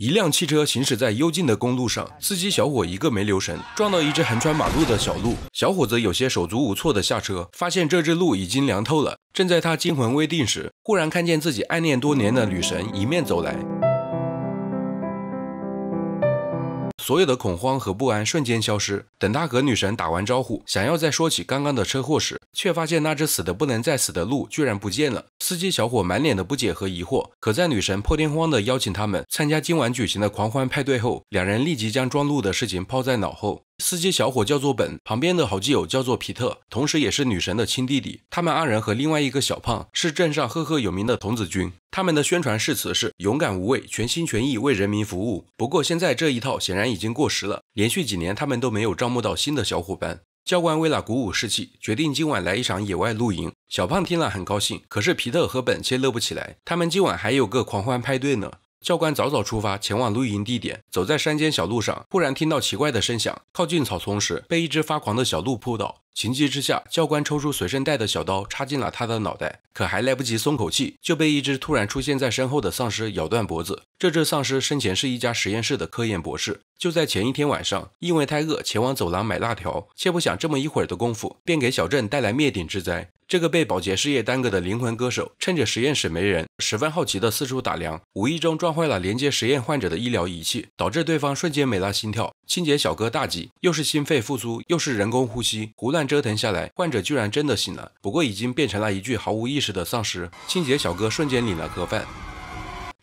一辆汽车行驶在幽静的公路上，司机小伙一个没留神，撞到一只横穿马路的小鹿。小伙子有些手足无措的下车，发现这只鹿已经凉透了。正在他惊魂未定时，忽然看见自己暗恋多年的女神迎面走来。所有的恐慌和不安瞬间消失。等他和女神打完招呼，想要再说起刚刚的车祸时，却发现那只死的不能再死的鹿居然不见了。司机小伙满脸的不解和疑惑。可在女神破天荒的邀请他们参加今晚举行的狂欢派对后，两人立即将撞鹿的事情抛在脑后。司机小伙叫做本，旁边的好基友叫做皮特，同时也是女神的亲弟弟。他们二人和另外一个小胖是镇上赫赫有名的童子军。他们的宣传誓词是：勇敢无畏，全心全意为人民服务。不过现在这一套显然已经过时了。连续几年他们都没有招募到新的小伙伴。教官为了鼓舞士气，决定今晚来一场野外露营。小胖听了很高兴，可是皮特和本却乐不起来。他们今晚还有个狂欢派对呢。教官早早出发，前往露营地点。走在山间小路上，忽然听到奇怪的声响。靠近草丛时，被一只发狂的小鹿扑倒。情急之下，教官抽出随身带的小刀，插进了他的脑袋。可还来不及松口气，就被一只突然出现在身后的丧尸咬断脖子。这只丧尸生前是一家实验室的科研博士，就在前一天晚上，因为太饿，前往走廊买辣条，却不想这么一会儿的功夫，便给小镇带来灭顶之灾。这个被保洁事业耽搁的灵魂歌手，趁着实验室没人，十分好奇地四处打量，无意中撞坏了连接实验患者的医疗仪器，导致对方瞬间没了心跳。清洁小哥大急，又是心肺复苏，又是人工呼吸，胡乱。折腾下来，患者居然真的醒了，不过已经变成了一具毫无意识的丧尸。清洁小哥瞬间领了盒饭。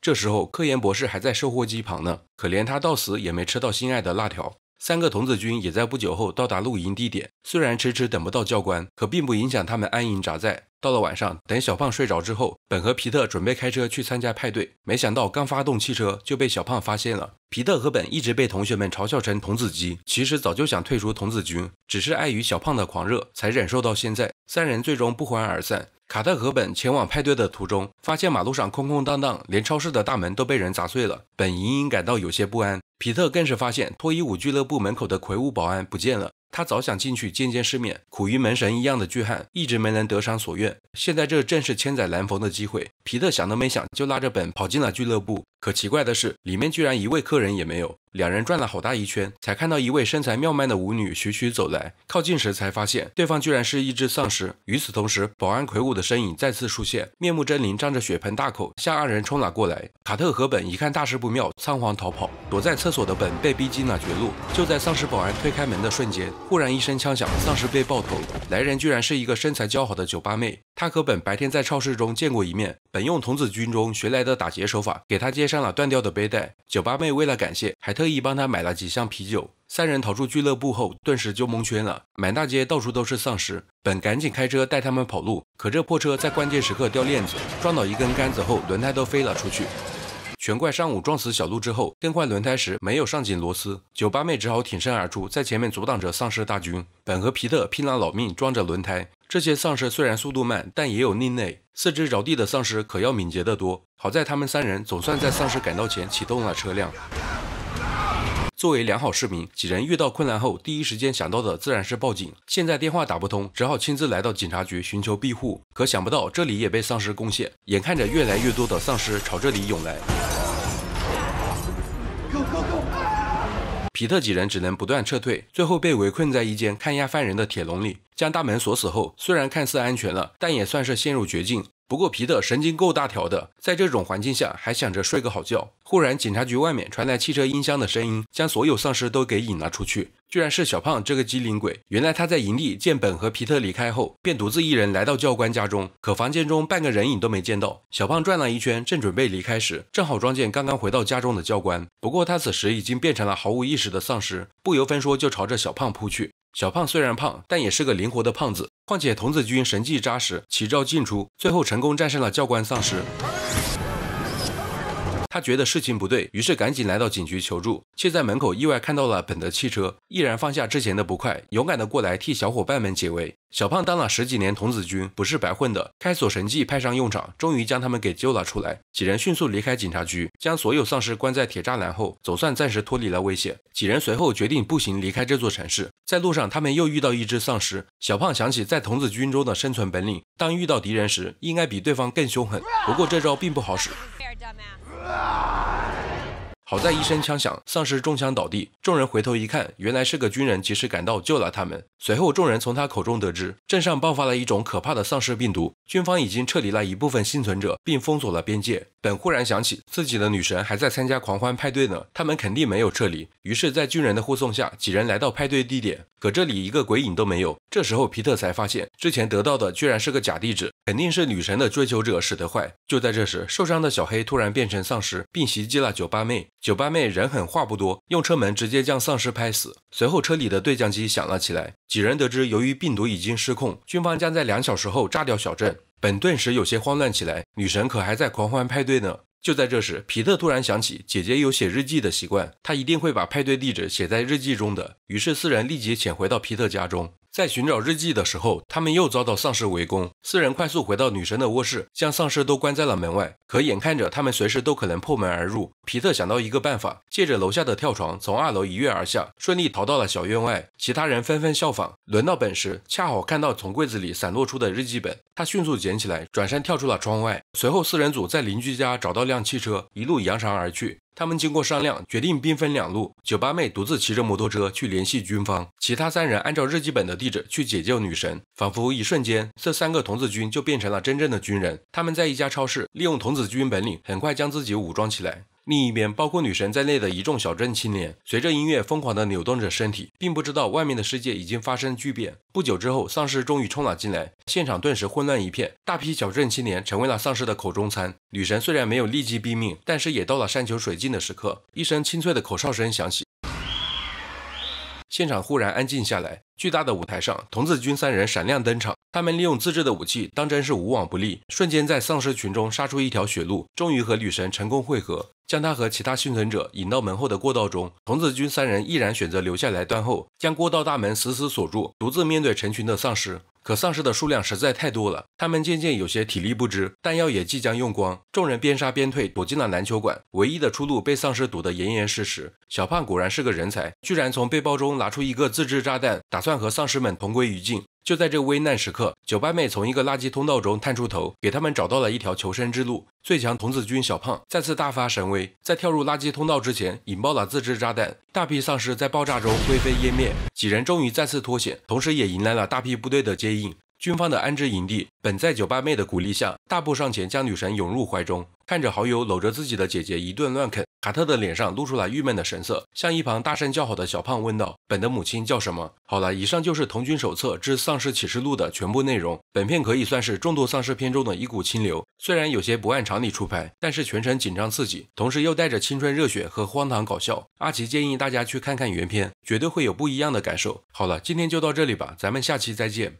这时候，科研博士还在售货机旁呢，可怜他到死也没吃到心爱的辣条。三个童子军也在不久后到达露营地点，虽然迟迟等不到教官，可并不影响他们安营扎寨。到了晚上，等小胖睡着之后，本和皮特准备开车去参加派对，没想到刚发动汽车就被小胖发现了。皮特和本一直被同学们嘲笑成童子鸡，其实早就想退出童子军，只是碍于小胖的狂热，才忍受到现在。三人最终不欢而散。卡特和本前往派对的途中，发现马路上空空荡荡，连超市的大门都被人砸碎了，本隐隐感到有些不安。皮特更是发现脱衣舞俱乐部门口的魁梧保安不见了。他早想进去见见世面，苦于门神一样的巨汉，一直没能得偿所愿。现在这正是千载难逢的机会，皮特想都没想就拉着本跑进了俱乐部。可奇怪的是，里面居然一位客人也没有。两人转了好大一圈，才看到一位身材妙曼的舞女徐徐走来。靠近时才发现，对方居然是一只丧尸。与此同时，保安魁梧的身影再次出现，面目狰狞，张着血盆大口向二人冲了过来。卡特和本一看大事不妙，仓皇逃跑。躲在厕所的本被逼进了绝路。就在丧尸保安推开门的瞬间，忽然一声枪响，丧尸被爆头。来人居然是一个身材姣好的酒吧妹。他和本白天在超市中见过一面，本用童子军中学来的打劫手法给他接上了断掉的背带。酒吧妹为了感谢，还特。特意帮他买了几箱啤酒。三人逃出俱乐部后，顿时就蒙圈了，满大街到处都是丧尸。本赶紧开车带他们跑路，可这破车在关键时刻掉链子，撞倒一根杆子后，轮胎都飞了出去，全怪上午撞死小鹿之后更换轮胎时没有上紧螺丝。酒吧妹只好挺身而出，在前面阻挡着丧尸大军。本和皮特拼了老命装着轮胎。这些丧尸虽然速度慢，但也有另类，四肢着地的丧尸可要敏捷得多。好在他们三人总算在丧尸赶到前启动了车辆。作为良好市民，几人遇到困难后，第一时间想到的自然是报警。现在电话打不通，只好亲自来到警察局寻求庇护。可想不到，这里也被丧尸攻陷。眼看着越来越多的丧尸朝这里涌来，皮特几人只能不断撤退。最后被围困在一间看押犯人的铁笼里，将大门锁死后，虽然看似安全了，但也算是陷入绝境。不过皮特神经够大条的，在这种环境下还想着睡个好觉。忽然，警察局外面传来汽车音箱的声音，将所有丧尸都给引了出去。居然是小胖这个机灵鬼！原来他在营地见本和皮特离开后，便独自一人来到教官家中。可房间中半个人影都没见到。小胖转了一圈，正准备离开时，正好撞见刚刚回到家中的教官。不过他此时已经变成了毫无意识的丧尸，不由分说就朝着小胖扑去。小胖虽然胖，但也是个灵活的胖子。况且童子军神技扎实，奇招尽出，最后成功战胜了教官丧尸。他觉得事情不对，于是赶紧来到警局求助，却在门口意外看到了本的汽车，毅然放下之前的不快，勇敢的过来替小伙伴们解围。小胖当了十几年童子军，不是白混的，开锁神技派上用场，终于将他们给救了出来。几人迅速离开警察局，将所有丧尸关在铁栅栏后，总算暂时脱离了危险。几人随后决定步行离开这座城市，在路上他们又遇到一只丧尸，小胖想起在童子军中的生存本领，当遇到敌人时，应该比对方更凶狠。不过这招并不好使。好在一声枪响，丧尸中枪倒地。众人回头一看，原来是个军人及时赶到救了他们。随后，众人从他口中得知，镇上爆发了一种可怕的丧尸病毒，军方已经撤离了一部分幸存者，并封锁了边界。本忽然想起自己的女神还在参加狂欢派对呢，他们肯定没有撤离。于是，在军人的护送下，几人来到派对地点，可这里一个鬼影都没有。这时候，皮特才发现之前得到的居然是个假地址，肯定是女神的追求者使得坏。就在这时，受伤的小黑突然变成丧尸，并袭击了酒吧妹。酒吧妹人狠话不多，用车门直接将丧尸拍死。随后，车里的对讲机响了起来，几人得知由于病毒已经失控，军方将在两小时后炸掉小镇。本顿时有些慌乱起来，女神可还在狂欢派对呢。就在这时，皮特突然想起姐姐有写日记的习惯，她一定会把派对地址写在日记中的。于是，四人立即潜回到皮特家中。在寻找日记的时候，他们又遭到丧尸围攻。四人快速回到女神的卧室，将丧尸都关在了门外。可眼看着他们随时都可能破门而入，皮特想到一个办法，借着楼下的跳床，从二楼一跃而下，顺利逃到了小院外。其他人纷纷效仿。轮到本时，恰好看到从柜子里散落出的日记本，他迅速捡起来，转身跳出了窗外。随后，四人组在邻居家找到辆汽车，一路扬长而去。他们经过商量，决定兵分两路。酒吧妹独自骑着摩托车去联系军方，其他三人按照日记本的地址去解救女神。仿佛一瞬间，这三个童子军就变成了真正的军人。他们在一家超市利用童子军本领，很快将自己武装起来。另一边，包括女神在内的一众小镇青年，随着音乐疯狂地扭动着身体，并不知道外面的世界已经发生巨变。不久之后，丧尸终于冲了进来，现场顿时混乱一片，大批小镇青年成为了丧尸的口中餐。女神虽然没有立即毙命，但是也到了山穷水尽的时刻。一声清脆的口哨声响起，现场忽然安静下来。巨大的舞台上，童子军三人闪亮登场，他们利用自制的武器，当真是无往不利，瞬间在丧尸群中杀出一条血路，终于和女神成功汇合。将他和其他幸存者引到门后的过道中，童子军三人毅然选择留下来断后，将过道大门死死锁住，独自面对成群的丧尸。可丧尸的数量实在太多了，他们渐渐有些体力不支，弹药也即将用光。众人边杀边退，躲进了篮球馆，唯一的出路被丧尸堵得严严实实。小胖果然是个人才，居然从背包中拿出一个自制炸弹，打算和丧尸们同归于尽。就在这危难时刻，酒吧妹从一个垃圾通道中探出头，给他们找到了一条求生之路。最强童子军小胖再次大发神威，在跳入垃圾通道之前，引爆了自制炸弹，大批丧尸在爆炸中灰飞烟灭，几人终于再次脱险，同时也迎来了大批部队的接应。军方的安置营地，本在酒吧妹的鼓励下，大步上前将女神拥入怀中。看着好友搂着自己的姐姐一顿乱啃，卡特的脸上露出了郁闷的神色，向一旁大声叫好的小胖问道：“本的母亲叫什么？”好了，以上就是《童军手册之丧尸启示录》的全部内容。本片可以算是众多丧尸片中的一股清流，虽然有些不按常理出牌，但是全程紧张刺激，同时又带着青春热血和荒唐搞笑。阿奇建议大家去看看原片，绝对会有不一样的感受。好了，今天就到这里吧，咱们下期再见。